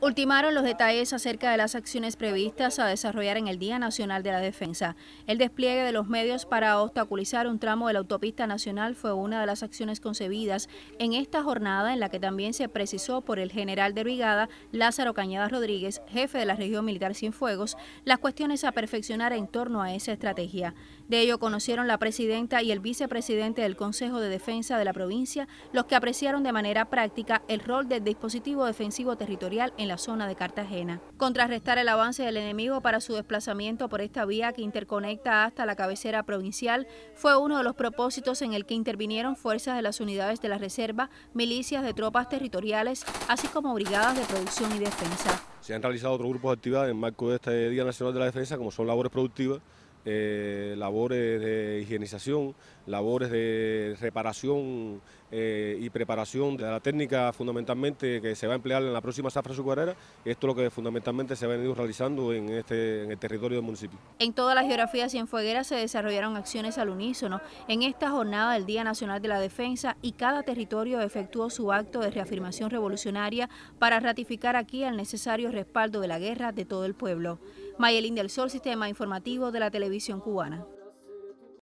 Ultimaron los detalles acerca de las acciones previstas a desarrollar en el Día Nacional de la Defensa. El despliegue de los medios para obstaculizar un tramo de la autopista nacional fue una de las acciones concebidas en esta jornada en la que también se precisó por el general de brigada Lázaro Cañadas Rodríguez, jefe de la región militar Sin Fuegos, las cuestiones a perfeccionar en torno a esa estrategia. De ello conocieron la presidenta y el vicepresidente del Consejo de Defensa de la provincia, los que apreciaron de manera práctica el rol del dispositivo defensivo territorial en la zona de Cartagena. Contrarrestar el avance del enemigo para su desplazamiento por esta vía que interconecta hasta la cabecera provincial fue uno de los propósitos en el que intervinieron fuerzas de las unidades de la Reserva, milicias de tropas territoriales, así como brigadas de producción y defensa. Se han realizado otros grupos de actividades en marco de este Día Nacional de la Defensa, como son labores productivas, eh, labores de higienización, labores de reparación eh, y preparación de la técnica fundamentalmente que se va a emplear en la próxima zafra azucarera. Esto es lo que fundamentalmente se ha venido realizando en, este, en el territorio del municipio. En toda la geografía cienfueguera se desarrollaron acciones al unísono en esta jornada del Día Nacional de la Defensa y cada territorio efectuó su acto de reafirmación revolucionaria para ratificar aquí el necesario respaldo de la guerra de todo el pueblo. Mayelín del Sol, Sistema Informativo de la Televisión Cubana.